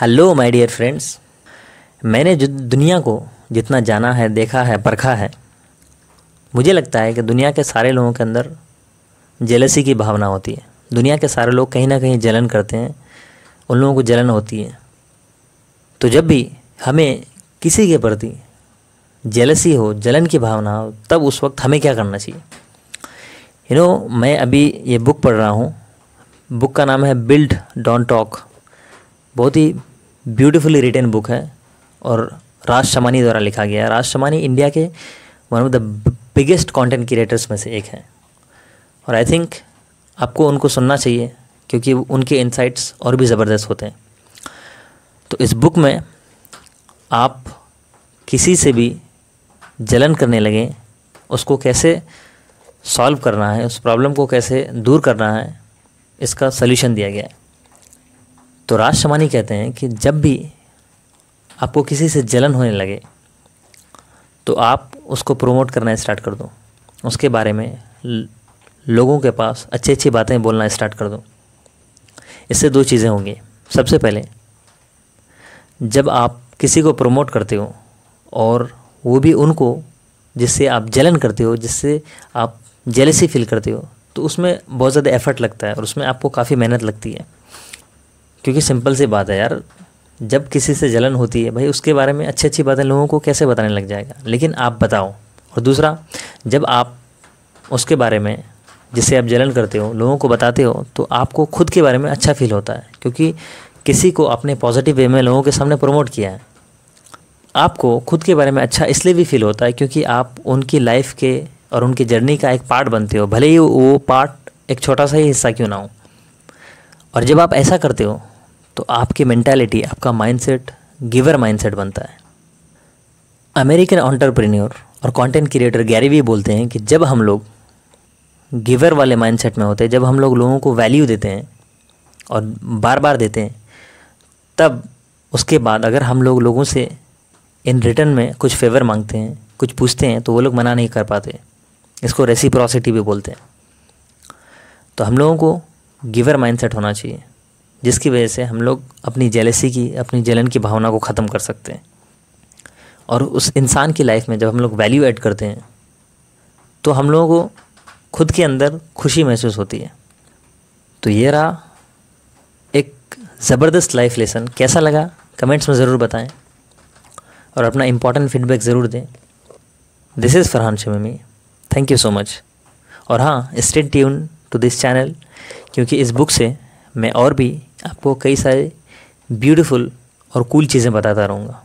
hello my dear friends मैंने जो दुनिया को जितना जाना है देखा है परखा है मुझे लगता है कि दुनिया के सारे लोगों के अंदर जेलसी की भावना होती है दुनिया के सारे लोग कहीं ना कहीं जलन करते हैं उन लोगों को जलन होती है तो जब भी हमें किसी के प्रति जेलसी हो जलन की भावना हो तब उस वक्त हमें क्या करना चाहिए यू नो मैं अभी ये बुक पढ़ रहा हूँ बुक का नाम है बिल्ड डॉन टॉक बहुत ही ब्यूटीफुली रिटर्न बुक है और राज शमानी द्वारा लिखा गया है राज शमानी इंडिया के one of the biggest content creators में से एक है और आई थिंक आपको उनको सुनना चाहिए क्योंकि उनके इनसाइट्स और भी ज़बरदस्त होते हैं तो इस बुक में आप किसी से भी जलन करने लगें उसको कैसे सॉल्व करना है उस प्रॉब्लम को कैसे दूर करना है इसका सल्यूशन दिया गया है तो राज शमानी कहते हैं कि जब भी आपको किसी से जलन होने लगे तो आप उसको प्रमोट करना स्टार्ट कर दो उसके बारे में लोगों के पास अच्छी अच्छी बातें बोलना स्टार्ट कर दो इससे दो चीज़ें होंगी सबसे पहले जब आप किसी को प्रमोट करते हो और वो भी उनको जिससे आप जलन करते हो जिससे आप जेलसी फील करते हो तो उसमें बहुत ज़्यादा एफर्ट लगता है और उसमें आपको काफ़ी मेहनत लगती है क्योंकि सिंपल सी बात है यार जब किसी से जलन होती है भाई उसके बारे में अच्छी अच्छी बातें लोगों को कैसे बताने लग जाएगा लेकिन आप बताओ और दूसरा जब आप उसके बारे में जिसे आप जलन करते हो लोगों को बताते हो तो आपको खुद के बारे में अच्छा फील होता है क्योंकि किसी को आपने पॉजिटिव वे में लोगों के सामने प्रमोट किया है आपको खुद के बारे में अच्छा इसलिए भी फील होता है क्योंकि आप उनकी लाइफ के और उनकी जर्नी का एक पार्ट बनते हो भले ही वो पार्ट एक छोटा सा ही हिस्सा क्यों ना हो और जब आप ऐसा करते हो तो आपकी मैंटेलिटी आपका माइंडसेट गिवर माइंडसेट बनता है अमेरिकन ऑन्टरप्रेन्योर और कंटेंट क्रिएटर गैरी भी बोलते हैं कि जब हम लोग गिवर वाले माइंडसेट में होते हैं जब हम लोग लोगों को वैल्यू देते हैं और बार बार देते हैं तब उसके बाद अगर हम लोग लोगों से इन रिटर्न में कुछ फेवर मांगते हैं कुछ पूछते हैं तो वो लोग मना नहीं कर पाते इसको रेसिप्रोसिटी भी बोलते हैं तो हम लोगों को गिवर माइंडसेट होना चाहिए जिसकी वजह से हम लोग अपनी जेलेसी की अपनी जलन की भावना को ख़त्म कर सकते हैं और उस इंसान की लाइफ में जब हम लोग वैल्यू ऐड करते हैं तो हम लोगों को खुद के अंदर खुशी महसूस होती है तो ये रहा एक ज़बरदस्त लाइफ लेसन कैसा लगा कमेंट्स में ज़रूर बताएं और अपना इम्पोर्टेंट फीडबैक ज़रूर दें this is Farhan Shamimi thank you so much और हाँ stay tuned to this channel क्योंकि इस बुक से मैं और भी आपको कई सारे ब्यूटीफुल और कूल चीज़ें बताता रहूँगा